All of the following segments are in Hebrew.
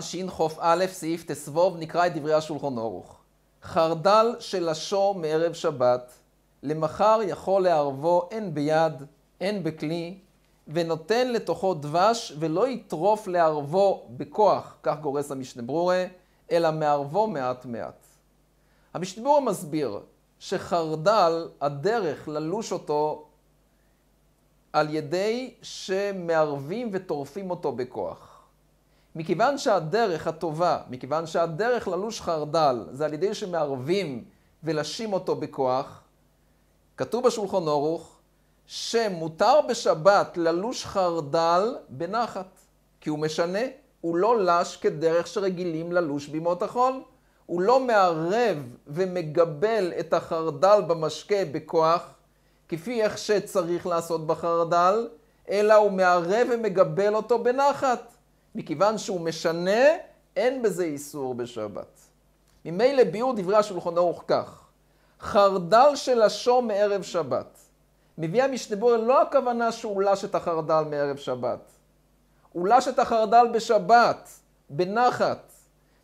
סימן א', סעיף תסבוב נקרא את דברי השולחון אורוך. חרדל שלשו מערב שבת, למחר יכול לערבו הן ביד, הן בכלי, ונותן לתוכו דבש ולא יטרוף לערבו בכוח, כך גורס המשנה ברורה, אלא מערבו מעט מעט. המשנה ברורה מסביר שחרדל, הדרך ללוש אותו על ידי שמערבים וטורפים אותו בכוח. מכיוון שהדרך הטובה, מכיוון שהדרך ללוש חרדל זה על ידי שמערבים ולשים אותו בכוח, כתוב בשולחון אורוך שמותר בשבת ללוש חרדל בנחת, כי הוא משנה, הוא לא לש כדרך שרגילים ללוש בימות החול. הוא לא מערב ומגבל את החרדל במשקה בכוח, כפי איך שצריך לעשות בחרדל, אלא הוא מערב ומגבל אותו בנחת. מכיוון שהוא משנה, אין בזה איסור בשבת. ממילא ביאור דברי השולחון ערוך כך: חרדל של השום מערב שבת. מביא המשתבור לא הכוונה שהוא לש את החרדל מערב שבת. הוא לש את החרדל בשבת, בנחת.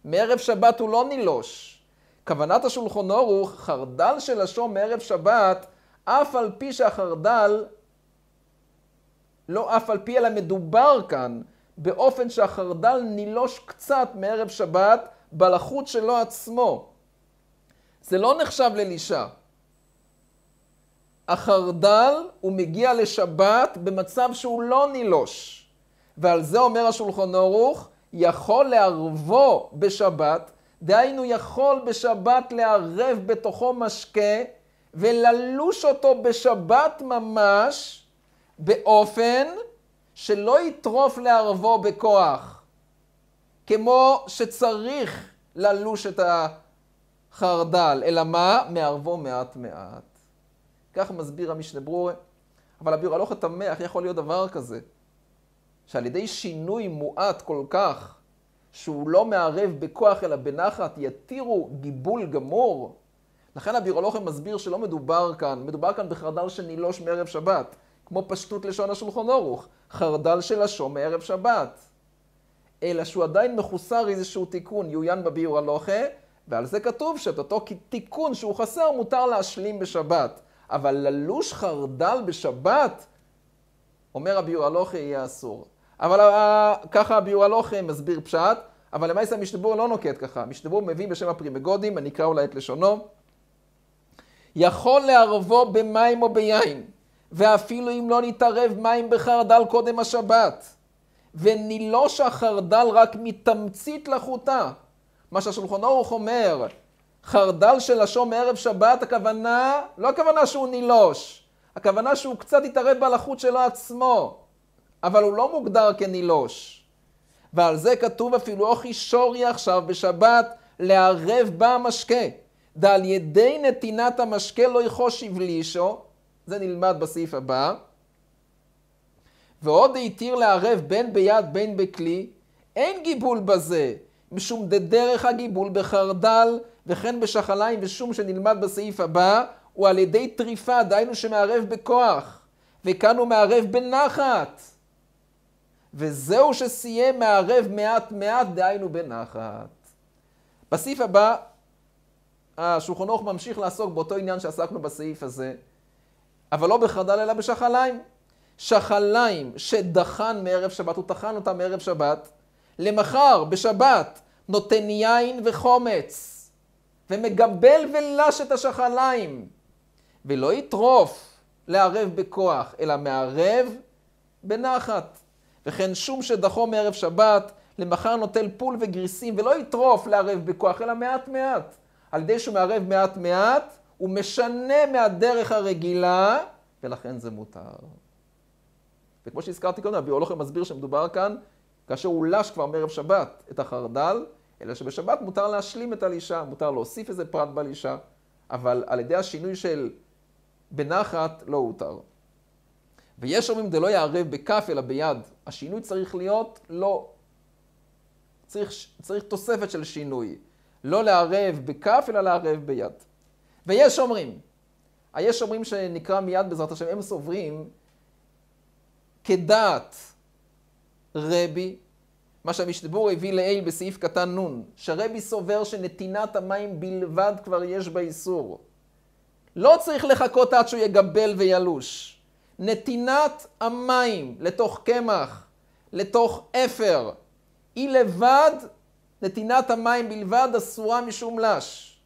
מערב שבת הוא לא נילוש. כוונת השולחון ערוך, חרדל של השום מערב שבת, אף על פי שהחרדל, לא אף על פי אלא מדובר כאן באופן שהחרדל נילוש קצת מערב שבת בלחות שלו עצמו. זה לא נחשב ללישה. החרדל, הוא מגיע לשבת במצב שהוא לא נילוש. ועל זה אומר השולחון ערוך, יכול לערבו בשבת, דהיינו יכול בשבת לערב בתוכו משקה וללוש אותו בשבת ממש, באופן שלא יטרוף לערבו בכוח, כמו שצריך ללוש את החרדל, אלא מה? מערבו מעט מעט. כך מסביר המשנה ברורה. אבל הביור הלוך הטמא, איך יכול להיות דבר כזה? שעל ידי שינוי מועט כל כך, שהוא לא מערב בכוח אלא בנחת, יתירו גיבול גמור. לכן הבירולוכם מסביר שלא מדובר כאן, מדובר כאן בחרדל שנילוש מערב שבת. כמו פשטות לשון השולחון אורוך, חרדל של השום מערב שבת. אלא שהוא עדיין מחוסר איזשהו תיקון, יוין בביור הלוכה, ועל זה כתוב שאת אותו תיקון שהוא חסר מותר להשלים בשבת. אבל ללוש חרדל בשבת, אומר הביור הלוכה, יהיה אסור. אבל אה, ככה הביור הלוכה מסביר פשט, אבל למעשה המשתבור לא נוקט ככה. המשתבור מביא בשם הפרימגודים, אני אקרא אולי את לשונו. יכול לערבו במים או ביין. ואפילו אם לא נתערב מים בחרדל קודם השבת. ונילוש החרדל רק מתמצית לחוטה. מה שהשולחון ערוך אומר, חרדל של השום ערב שבת, הכוונה, לא הכוונה שהוא נילוש, הכוונה שהוא קצת התערב בלחות שלו עצמו, אבל הוא לא מוגדר כנילוש. ועל זה כתוב אפילו אוכי שורי עכשיו בשבת, לערב בה המשקה. דעל ידי נתינת המשקה לא יחוש הבלישו, זה נלמד בסעיף הבא. ועוד התיר לערב בין ביד בין בכלי, אין גיבול בזה, משום דרך הגיבול בחרדל, וכן בשחליים ושום שנלמד בסעיף הבא, הוא על ידי טריפה, דהיינו שמערב בכוח, וכאן הוא מערב בנחת. וזהו שסיים מערב מעט מעט, דהיינו בנחת. בסעיף הבא, השולחנוך ממשיך לעסוק באותו עניין שעסקנו בסעיף הזה. אבל לא בחרדל אלא בשחליים. שחליים שדחן מערב שבת, הוא טחן אותם מערב שבת, למחר, בשבת, נותן יין וחומץ, ומגבל ולש את השחליים, ולא יטרוף לערב בכוח, אלא מערב בנחת. וכן שום שדחו מערב שבת, למחר נוטל פול וגריסים, ולא יטרוף לערב בכוח, אלא מעט מעט. על ידי שהוא מערב מעט מעט, הוא משנה מהדרך הרגילה, ולכן זה מותר. וכמו שהזכרתי קודם, הביולוגיה מסביר שמדובר כאן, כאשר הוא לש כבר מערב שבת את החרדל, אלא שבשבת מותר להשלים את הלישה, מותר להוסיף איזה פרט בלישה, אבל על ידי השינוי של בנחת לא הותר. ויש אומרים דלא יערב בכף אלא ביד. השינוי צריך להיות לא. צריך, צריך תוספת של שינוי. לא לערב בכף אלא לערב ביד. ויש אומרים, היש אומרים שנקרא מיד בעזרת השם, הם סוברים כדעת רבי, מה שהמשתבור הביא לעיל בסעיף קטן נ', שרבי סובר שנתינת המים בלבד כבר יש בה איסור. לא צריך לחכות עד שהוא יגבל וילוש. נתינת המים לתוך קמח, לתוך אפר, היא לבד, נתינת המים בלבד אסורה משום לש.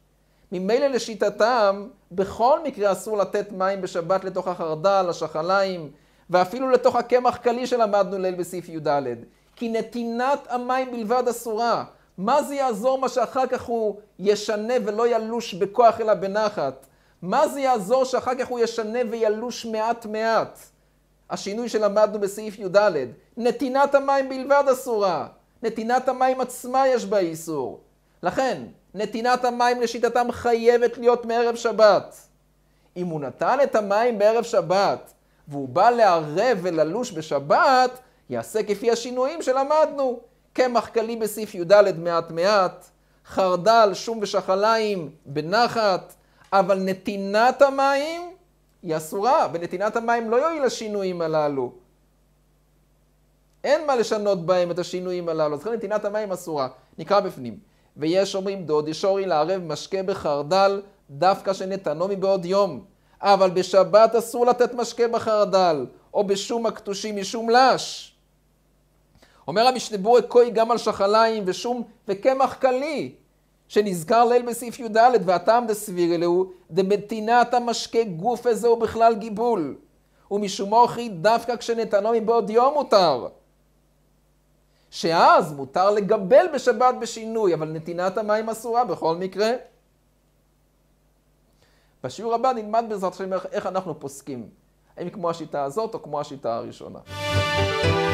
ממילא לשיטתם, בכל מקרה אסור לתת מים בשבת לתוך החרדל, השחליים, ואפילו לתוך הקמח קלי שלמדנו ליל בסעיף י"ד. כי נתינת המים בלבד אסורה. מה זה יעזור מה שאחר כך הוא ישנה ולא ילוש בכוח אלא בנחת? מה זה יעזור שאחר כך הוא ישנה וילוש מעט מעט? השינוי שלמדנו בסעיף י"ד. נתינת המים בלבד אסורה. נתינת המים עצמה יש בה איסור. לכן, נתינת המים לשיטתם חייבת להיות מערב שבת. אם הוא נתן את המים בערב שבת, והוא בא לערב וללוש בשבת, יעשה כפי השינויים שלמדנו. קמח כלי בסעיף י"ד מעט מעט, חרדל, שום ושחליים בנחת, אבל נתינת המים היא אסורה, ונתינת המים לא יועיל לשינויים הללו. אין מה לשנות בהם את השינויים הללו, אז לכן נתינת המים אסורה. נקרא בפנים. ויש אומרים דודי שורי לערב משקה בחרדל דווקא שנתנו מבעוד יום. אבל בשבת אסור לתת משקה בחרדל, או בשום הקדושים משום לש. אומר המשנה המשתבורי כוי גם על שחליים ושום וקמח קלי, שנזכר ליל בסעיף י"ד, והטעם דסביר אלוהו, דמתינת המשקה גוף איזה הוא בכלל גיבול. ומשום אוכי דווקא כשנתנו מבעוד יום מותר. שאז מותר לגבל בשבת בשינוי, אבל נתינת המים אסורה בכל מקרה. בשיעור הבא נלמד בעזרת השם איך אנחנו פוסקים, האם כמו השיטה הזאת או כמו השיטה הראשונה.